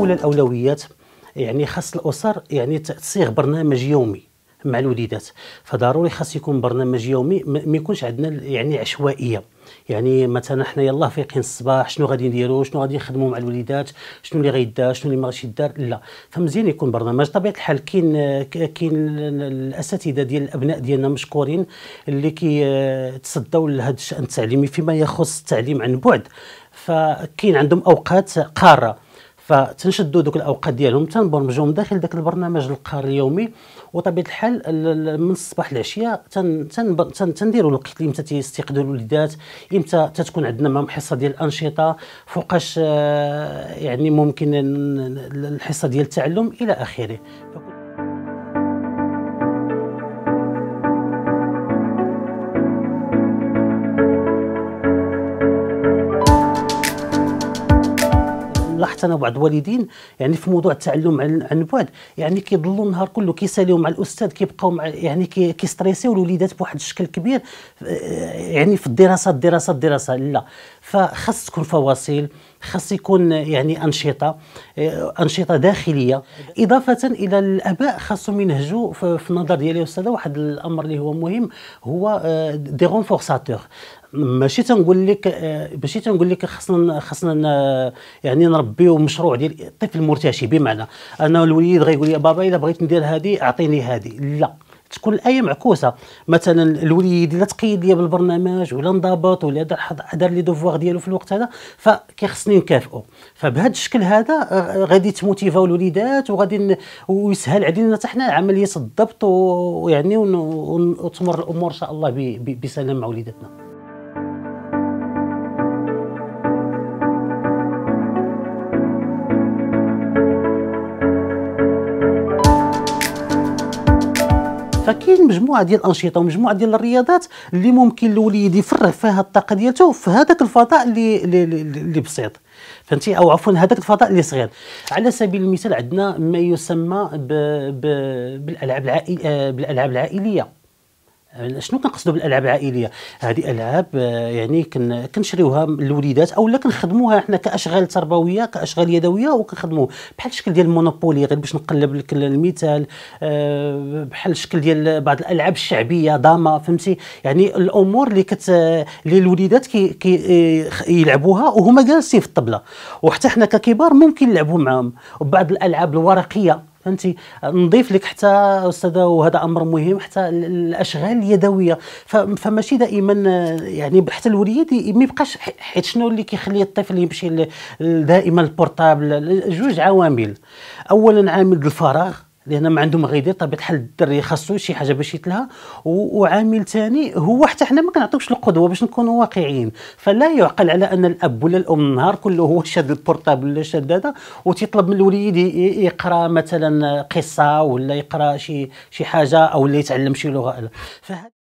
حول الاولويات يعني خاص الاسر يعني تصيغ برنامج يومي مع الوليدات فضروري خاص يكون برنامج يومي ما يكونش عندنا يعني عشوائيه يعني مثلا حنا يلاه فايقين الصباح شنو غادي نديرو شنو غادي نخدموا مع الوليدات شنو اللي غيدار شنو اللي ما غاديش يدار لا فمزيان يكون برنامج طبيعه الحال كاين كاين الاساتذه ديال الابناء ديالنا مشكورين اللي كيتصدوا آه، لهذا الشان التعليمي فيما يخص التعليم عن بعد فكاين عندهم اوقات قاره فتنشدوا دوك الاوقات ديالهم تنبرمجوهم داخل داك البرنامج القار اليومي وطبيعه الحال من الصباح للعشيه تن تنديروا تن الوقت امتى تيستيقظوا الوليدات امتى تتكون عندنا معهم حصه ديال الانشطه فوقاش آه، يعني ممكن الحصه ديال التعلم الى اخره فكل لاحظت انا بعض الوالدين يعني في موضوع التعلم عن بعد يعني كيضلوا النهار كله كيساليو مع الاستاذ كيبقاو مع يعني كيستريسيو الوليدات بواحد الشكل كبير آه، يعني في الدراسه الدراسه الدراسه لا فخاص تكون فواصل خاص يكون يعني انشطه آه، انشطه داخليه اضافه الى الاباء خاصهم ينهجوا في النظر ديالي استاذه واحد الامر اللي هو مهم هو دي آه، رونفورساتور ماشي تنقول لك ماشي تنقول لك خصنا خصنا يعني نربيو مشروع ديال الطفل المرتشي بمعنى انا الوليد غيقول لي بابا الا بغيت ندير هذه اعطيني هذه لا تكون الايه معكوسه مثلا الوليد لا تقيد لي بالبرنامج ولا انضبط ولا دار لي دوفوار ديالو في الوقت هذا فكيخصني نكافئه فبهذا الشكل هذا آه، آه، غادي تموتيفاو الوليدات وغادي ويسهل علينا حتى حنا عمليه الضبط ويعني وتمر الامور ان شاء الله بسلام مع وليداتنا فكاين مجموعه ديال الانشطه ومجموعه ديال الرياضات اللي ممكن الوليد يفرغ فيها الطاقه ديالته في هذاك الفضاء اللي اللي, اللي بسيط فهمتي او عفوا هذاك الفضاء اللي صغير على سبيل المثال عندنا ما يسمى ب ب بالالعاب العائليه بالالعاب العائليه يعني شنو كنقصدوا بالالعاب العائليه هذه العاب آه، يعني كنشريوها للوليدات او لا كنخدموها احنا كاشغال تربويه كاشغال يدويه وكنخدموا بحال الشكل ديال المونوبولي غير باش نقلب لك المثال آه، بحال الشكل ديال بعض الالعاب الشعبيه داما فهمتي يعني الامور اللي كت اللي الوليدات كي, كي يلعبوها وهما جالسين في الطبله وحتى احنا ككبار ممكن نلعبوا معاهم وبعض الالعاب الورقيه فهمتي نضيف لك حتى استاذه وهذا امر مهم حتى الاشغال اليدويه فماشي دائما يعني حتى الوليد ما يبقاش حيت شنو اللي كيخلي الطفل يمشي دائما البورتابل جوج عوامل اولا عامل الفراغ لان ما عندهم غير يدير طبيعه الحال الدري خاصو شي حاجه باش يتلها وعامل ثاني هو حتى حنا ما كنعطيوش القدوه باش نكونوا واقعيين فلا يعقل على ان الاب ولا الام النهار كله هو شاد البورطابل ولا شاد هذا وتيطلب من الوليد يقرا مثلا قصه ولا يقرا شي شي حاجه او اللي يتعلم شي لغه فهذا